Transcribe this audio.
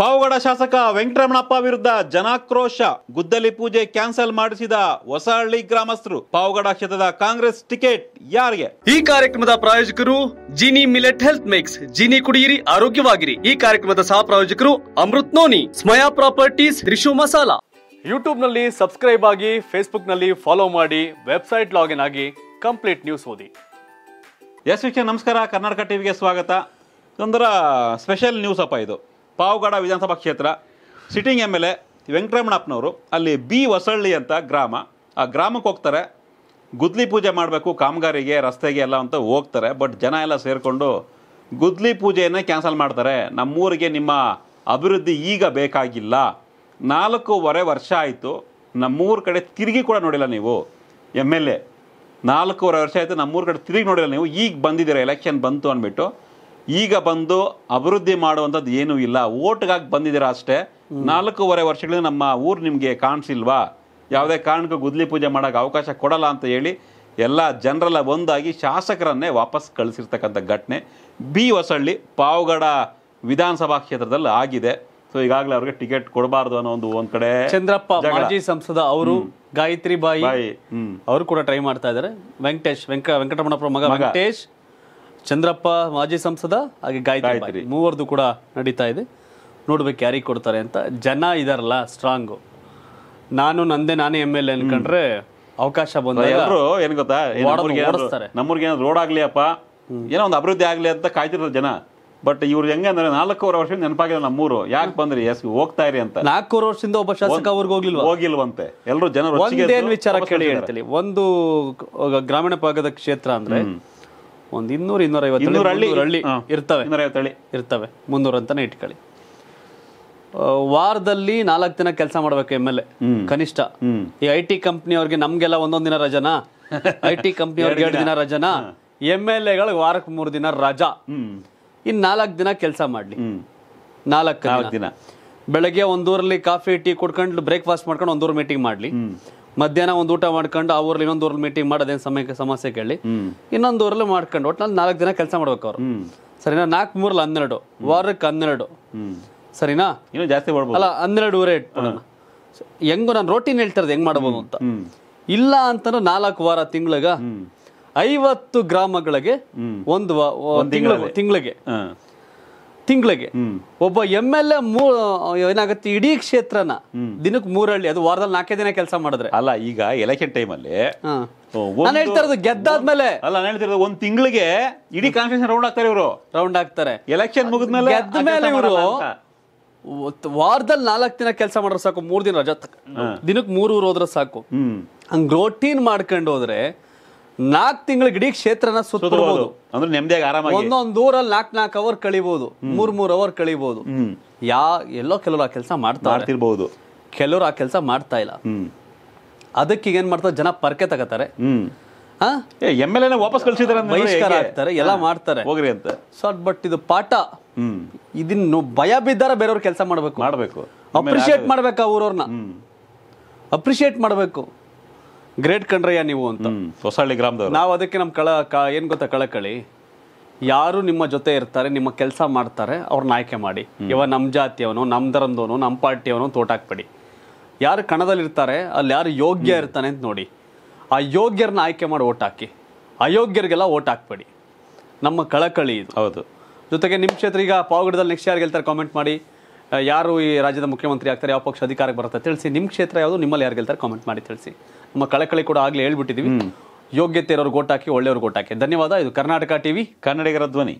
ಪಾವಗಡ ಶಾಸಕ ವೆಂಕಟರಮಣಪ್ಪ ವಿರುದ್ಧ ಜನಾಕ್ರೋಶ ಗುದ್ದಲಿ ಪೂಜೆ ಕ್ಯಾನ್ಸಲ್ ಮಾಡಿಸಿದ ಹೊಸಹಳ್ಳಿ ಗ್ರಾಮಸ್ಥರು ಪಾವಗಡ ಕ್ಷೇತ್ರದ ಕಾಂಗ್ರೆಸ್ ಟಿಕೆಟ್ ಯಾರಿಗೆ ಈ ಕಾರ್ಯಕ್ರಮದ ಪ್ರಾಯೋಜಕರು Jini millet health mix Jini ಕುಡಿಯಿರಿ ಆರೋಗ್ಯವಾಗಿರಿ ಈ ಕಾರ್ಯಕ್ರಮದ ಸಹ ಪ್ರಾಯೋಜಕರು ಅಮೃತ್ ನೋನಿ ಸ್ಮಯಾ ಪ್ರಾಪರ್ಟೀಸ್ ರಿಶು ಮಸಾಲಾ ಯೂಟ್ಯೂಬ್ ನಲ್ಲಿ ಸಬ್ಸ್ಕ್ರೈಬ್ ಆಗಿ ಫೇಸ್ಬುಕ್ ನಲ್ಲಿ ಫಾಲೋ ಮಾಡಿ ವೆಬ್ಸೈಟ್ ಲಾಗಿನ್ ಆಗಿ ಕಂಪ್ಲೀಟ್ ನ್ಯೂಸ್ ಓದಿ ಎಸ್ ನಮಸ್ಕಾರ ಕರ್ನಾಟಕ ಟಿವಿಗೆ ಸ್ವಾಗತ ಒಂದರ ಸ್ಪೆಷಲ್ ನ್ಯೂಸ್ ಅಪ್ಪ ಇದು ಪಾವಗಡ ವಿಧಾನಸಭಾ ಕ್ಷೇತ್ರ ಸಿಟ್ಟಿಂಗ್ ಎಮ್ ಎಲ್ ಎ ವೆಂಕಟರಮಣಪ್ಪನವರು ಅಲ್ಲಿ ಬಿ ಹೊಸಳ್ಳಿ ಅಂತ ಗ್ರಾಮ ಆ ಗ್ರಾಮಕ್ಕೆ ಹೋಗ್ತಾರೆ ಗುದ್ಲಿ ಪೂಜೆ ಮಾಡಬೇಕು ಕಾಮಗಾರಿಗೆ ರಸ್ತೆಗೆ ಎಲ್ಲ ಅಂತ ಹೋಗ್ತಾರೆ ಬಟ್ ಜನ ಎಲ್ಲ ಸೇರಿಕೊಂಡು ಗುದ್ಲಿ ಪೂಜೆಯನ್ನು ಕ್ಯಾನ್ಸಲ್ ಮಾಡ್ತಾರೆ ನಮ್ಮೂರಿಗೆ ನಿಮ್ಮ ಅಭಿವೃದ್ಧಿ ಈಗ ಬೇಕಾಗಿಲ್ಲ ನಾಲ್ಕೂವರೆ ವರ್ಷ ಆಯಿತು ನಮ್ಮೂರ ಕಡೆ ತಿರುಗಿ ಕೂಡ ನೋಡಿಲ್ಲ ನೀವು ಎಮ್ ಎಲ್ ಎ ನಾಲ್ಕೂವರೆ ವರ್ಷ ಆಯಿತು ನಮ್ಮೂರು ಕಡೆ ತಿರುಗಿ ನೋಡಿಲ್ಲ ನೀವು ಈಗ ಬಂದಿದ್ದೀರ ಎಲೆಕ್ಷನ್ ಬಂತು ಅಂದ್ಬಿಟ್ಟು ಈಗ ಬಂದು ಅಭಿವೃದ್ಧಿ ಮಾಡುವಂಥದ್ದು ಏನೂ ಇಲ್ಲ ಓಟ್ಗಾಗಿ ಬಂದಿದ್ದೀರಾ ಅಷ್ಟೇ ನಾಲ್ಕೂವರೆ ವರ್ಷಗಳಿಂದ ನಮ್ಮ ಊರು ನಿಮಗೆ ಕಾಣಿಸಿಲ್ವಾ ಯಾವುದೇ ಕಾರಣಕ್ಕೂ ಗುದ್ಲಿ ಪೂಜೆ ಮಾಡೋಕೆ ಅವಕಾಶ ಕೊಡಲ್ಲ ಅಂತ ಹೇಳಿ ಎಲ್ಲ ಜನರೆಲ್ಲ ಒಂದಾಗಿ ಶಾಸಕರನ್ನೇ ವಾಪಸ್ ಕಳಿಸಿರ್ತಕ್ಕಂಥ ಘಟನೆ ಬಿ ಹೊಸಳ್ಳಿ ಪಾವಗಡ ವಿಧಾನಸಭಾ ಕ್ಷೇತ್ರದಲ್ಲಿ ಆಗಿದೆ ಸೊ ಈಗಾಗಲೇ ಅವ್ರಿಗೆ ಟಿಕೆಟ್ ಕೊಡಬಾರ್ದು ಅನ್ನೋ ಒಂದು ಒಂದ್ ಕಡೆ ಚಂದ್ರಪ್ಪ ಮಾಜಿ ಸಂಸದ ಅವರು ಗಾಯತ್ರಿ ಬಾಯಿ ಅವರು ಕೂಡ ಟ್ರೈ ಮಾಡ್ತಾ ಇದಾರೆ ವೆಂಕಟೇಶ್ ವೆಂಕ ವೆಂಕಟರಮಣಪ್ಪ ಮಗ ವೆಂಕಟೇಶ್ ಚಂದ್ರಪ್ಪ ಮಾಜಿ ಸಂಸದ ಹಾಗೆ ಗಾಯತ್ರಿ ಮೂವರದು ಕೂಡ ನಡೀತಾ ಇದೆ ನೋಡ್ಬೇಕು ಯಾರಿಗೆ ಕೊಡ್ತಾರೆ ಅಂತ ಜನ ಇದಾರಲ್ಲ ಸ್ಟ್ರಾಂಗು ನಾನು ನಂದೇ ನಾನೇ ಎಮ್ ಎಲ್ ಎ ಅವಕಾಶ ಬಂದ ನಮ್ಮೂರ್ಗೆ ಏನಾದ್ರು ರೋಡ್ ಆಗ್ಲಿ ಅಪ್ಪ ಏನೋ ಒಂದು ಅಭಿವೃದ್ಧಿ ಆಗ್ಲಿ ಅಂತ ಕಾಯ್ತಿರೋ ಜನ ಬಟ್ ಇವ್ರು ಹೆಂಗ ಅಂದ್ರೆ ನಾಲ್ಕೂವರೆ ವರ್ಷ ನೆನಪಾಗಿಲ್ಲ ನಮ್ಮೂರು ಯಾಕೆ ಬಂದ್ರಿ ಎಸ್ ಹೋಗ್ತಾ ಇರಿ ಅಂತ ನಾಲ್ಕೂವರೆ ವರ್ಷದಿಂದ ಒಬ್ಬ ಶಾಸಕ ಅವ್ರಿಗೆ ಹೋಗಿಲ್ಲ ಹೋಗಿಲ್ವಂತೆ ಎಲ್ಲರೂ ಜನರು ವಿಚಾರ ಕೇಳಿ ಒಂದು ಗ್ರಾಮೀಣ ಭಾಗದ ಕ್ಷೇತ್ರ ಅಂದ್ರೆ ಒಂದು ಇನ್ನೂರು ಇನ್ನೂರ ಐವತ್ತು ಹಳ್ಳಿ ಇರ್ತವೆ ಇರ್ತವೆ ಮುನ್ನೂರು ಅಂತಾನೆ ಇಟ್ಕೊಳ್ಳಿ ವಾರದಲ್ಲಿ ನಾಲ್ಕು ದಿನ ಕೆಲಸ ಮಾಡ್ಬೇಕು ಎಮ್ ಎಲ್ ಎ ಕನಿಷ್ಠ ಈ ಐ ಟಿ ಅವ್ರಿಗೆ ನಮ್ಗೆಲ್ಲ ಒಂದೊಂದು ದಿನ ರಜನಾ ಐ ಟಿ ಅವ್ರಿಗೆ ಎರಡು ದಿನ ರಜನಾ ಎಮ್ ಎಲ್ ಎಗಳಿಗೆ ವಾರಕ್ಕೆ ಮೂರು ದಿನ ರಜಾ ಇನ್ ನಾಲ್ಕು ದಿನ ಕೆಲಸ ಮಾಡ್ಲಿ ನಾಲ್ಕು ದಿನ ಬೆಳಗ್ಗೆ ಒಂದೂರಲ್ಲಿ ಕಾಫಿ ಟೀ ಕುಡ್ಕೊಂಡು ಬ್ರೇಕ್ಫಾಸ್ಟ್ ಮಾಡ್ಕೊಂಡು ಒಂದೂರ್ ಮೀಟಿಂಗ್ ಮಾಡ್ಲಿ ಮಧ್ಯಾಹ್ನ ಒಂದು ಊಟ ಮಾಡ್ಕೊಂಡು ಆ ಊರಲ್ಲಿ ಇನ್ನೊಂದು ಊರಲ್ಲಿ ಮೀಟಿಂಗ್ ಮಾಡೋದೇನು ಸಮಯಕ್ಕೆ ಸಮಸ್ಯೆ ಕೇಳಿ ಇನ್ನೊಂದು ಊರಲ್ಲಿ ಮಾಡ್ಕೊಂಡು ಒಟ್ನಲ್ಲಿ ನಾಲ್ಕು ದಿನ ಕೆಲಸ ಮಾಡ್ಬೇಕು ಅವ್ರು ಸರಿನಾ ನಾಲ್ಕು ಮೂರಲ್ಲಿ ಹನ್ನೆರಡು ವಾರಕ್ಕೆ ಹನ್ನೆರಡು ಸರಿನಾ ಇನ್ನೂ ಜಾಸ್ತಿ ಅಲ್ಲ ಹನ್ನೆರಡು ಊರೇ ಇಟ್ಬಿಡೋಣ ಹೆಂಗೋ ನಾನು ರೋಟೀನ್ ಹೇಳ್ತಿರೋದು ಹೆಂಗ್ ಮಾಡ್ಬೋದು ಅಂತ ಇಲ್ಲ ಅಂತಂದ್ರೆ ನಾಲ್ಕು ವಾರ ತಿಂಗಳಿಗೆ ಐವತ್ತು ಗ್ರಾಮಗಳಿಗೆ ಒಂದು ತಿಂಗಳಿಗೆ ತಿಂಗಳಿಗೆ ಒಬ್ಬ ಎಮ್ ಎಲ್ ಎ ಮೂ ಏನಾಗುತ್ತೆ ಇಡೀ ಕ್ಷೇತ್ರನ ದಿನಕ್ಕೆ ಮೂರಳ್ಳಿ ಅದು ವಾರದಲ್ಲಿ ನಾಲ್ಕೇ ದಿನ ಕೆಲಸ ಮಾಡಿದ್ರೆ ಅಲ್ಲ ಈಗ ಎಲೆಕ್ಷನ್ ಟೈಮಲ್ಲಿ ನಾನು ಹೇಳ್ತಾ ಇರೋದು ಗೆದ್ದಾದ್ಮೇಲೆ ಅಲ್ಲ ನಾನು ಹೇಳ್ತಿರೋದು ಒಂದ್ ತಿಂಗಳಿಗೆ ಇಡೀ ಕಾನ್ಸ್ಟಿಟ್ಯೂಷನ್ ರೌಂಡ್ ಆಗ್ತಾರೆ ಇವರು ರೌಂಡ್ ಆಗ್ತಾರೆ ಎಲೆಕ್ಷನ್ ಮುಗಿದ್ಮೇಲೆ ಗೆದ್ದ ಮೇಲೆ ಇವರು ವಾರದಲ್ಲಿ ನಾಲ್ಕು ದಿನ ಕೆಲಸ ಮಾಡಿದ್ರೆ ಸಾಕು ಮೂರ್ ದಿನ ರಜಾ ದಿನಕ್ಕೆ ಮೂರು ಊರು ಹೋದ್ರೆ ಸಾಕು ಹಂಗ್ ರೋಟೀನ್ ಮಾಡ್ಕೊಂಡು ಹೋದ್ರೆ ನಾಲ್ಕ್ ತಿಂಗಳಿಗೆ ಇಡೀ ಕ್ಷೇತ್ರನ ಸುತ್ತಬಹುದು ಅಂದ್ರೆ ನೆಮ್ಮದಿಯಾಗಿ ಆರಾಮಾಗಿ ಒಂದೊಂದು ಊರಲ್ಲಿ ನಾಲ್ಕು ನಾಲ್ಕು ಅವರ್ ಕಳಿಬಹುದು ಮೂರ್ ಮೂರ್ ಅವರ್ ಕಳಿಬಹುದು ಯಾ ಎಲ್ಲೋ ಕೆಲವರು ಆ ಕೆಲಸ ಮಾಡ್ತಾ ಮಾಡ್ತಿರ್ಬಹುದು ಕೆಲವರು ಆ ಕೆಲಸ ಮಾಡ್ತಾ ಇಲ್ಲ ಅದಕ್ಕೆ ಏನ್ ಮಾಡ್ತಾರೆ ಜನ ಪರ್ಕೆ ತಗತಾರೆ ಎಮ್ ಎಲ್ ಎ ವಾಪಸ್ ಕಳ್ಸಿದಾರೆ ಬಹಿಷ್ಕಾರ ಆಗ್ತಾರೆ ಎಲ್ಲ ಮಾಡ್ತಾರೆ ಹೋಗ್ರಿ ಅಂತ ಸೊ ಬಟ್ ಇದು ಪಾಠ ಇದನ್ನು ಭಯ ಬಿದ್ದಾರ ಬೇರೆಯವ್ರ ಕೆಲಸ ಮಾಡ್ಬೇಕು ಮಾಡ್ಬೇಕು ಅಪ್ರಿಷಿಯೇಟ್ ಮಾಡ್ಬೇಕು ಆ ಊರವ್ರನ್ನ ಅಪ್ರಿಷಿಯೇಟ್ ಮಾಡ್ಬೇಕು ಗ್ರೇಟ್ ಕಂಡ್ರಯ್ಯ ನೀವು ಅಂತ ಹೊಸಳ್ಳಿ ಗ್ರಾಮದವರು ನಾವು ಅದಕ್ಕೆ ನಮ್ಮ ಕಳ ಕ ಏನು ಗೊತ್ತಾ ಕಳಕಳಿ ಯಾರು ನಿಮ್ಮ ಜೊತೆ ಇರ್ತಾರೆ ನಿಮ್ಮ ಕೆಲಸ ಮಾಡ್ತಾರೆ ಅವ್ರನ್ನ ಆಯ್ಕೆ ಮಾಡಿ ಇವ ನಮ್ಮ ಜಾತಿಯವನು ನಮ್ಮ ಧರ್ಮದವನು ನಮ್ಮ ಪಾರ್ಟಿಯವನು ತೋಟಾಕ್ಬೇಡಿ ಯಾರು ಕಣದಲ್ಲಿರ್ತಾರೆ ಅಲ್ಲಿ ಯಾರು ಯೋಗ್ಯ ಇರ್ತಾನೆ ಅಂತ ನೋಡಿ ಆ ಯೋಗ್ಯರನ್ನ ಆಯ್ಕೆ ಮಾಡಿ ಓಟ್ ಹಾಕಿ ಅಯೋಗ್ಯರಿಗೆಲ್ಲ ಓಟ್ ಹಾಕ್ಬೇಡಿ ನಮ್ಮ ಕಳಕಳಿ ಇದು ಹೌದು ಜೊತೆಗೆ ನಿಮ್ಮ ಕ್ಷೇತ್ರ ಈಗ ಪಾವಗಡದಲ್ಲಿ ನೆಕ್ಸ್ಟ್ ಯಾರು ಗೆಲ್ತಾರೆ ಕಾಮೆಂಟ್ ಮಾಡಿ ಯಾರು ಈ ರಾಜ್ಯದ ಮುಖ್ಯಮಂತ್ರಿ ಆಗ್ತಾರೆ ಯಾವ ಪಕ್ಷ ಅಧಿಕಾರಕ್ಕೆ ಬರುತ್ತೆ ತಿಳಿಸಿ ನಿಮ್ಮ ಕ್ಷೇತ್ರ ಯಾವುದು ನಿಮ್ಮಲ್ಲಿ ಯಾರು ಗೆಲ್ತಾರೆ ಕಾಮೆಂಟ್ ಮಾಡಿ ತಿಳಿಸಿ ನಮ್ಮ ಕಳಕಳಿ ಕೂಡ ಆಗಲೇ ಹೇಳ್ಬಿಟ್ಟಿದ್ದೀವಿ ಯೋಗ್ಯತೆ ಇರೋರು ಗೋಟಾಕಿ ಒಳ್ಳೆಯವರು ಗೋಟಾಕಿ ಧನ್ಯವಾದ ಇದು ಕರ್ನಾಟಕ ವಿ ಕನ್ನಡಿಗರ ಧ್ವನಿ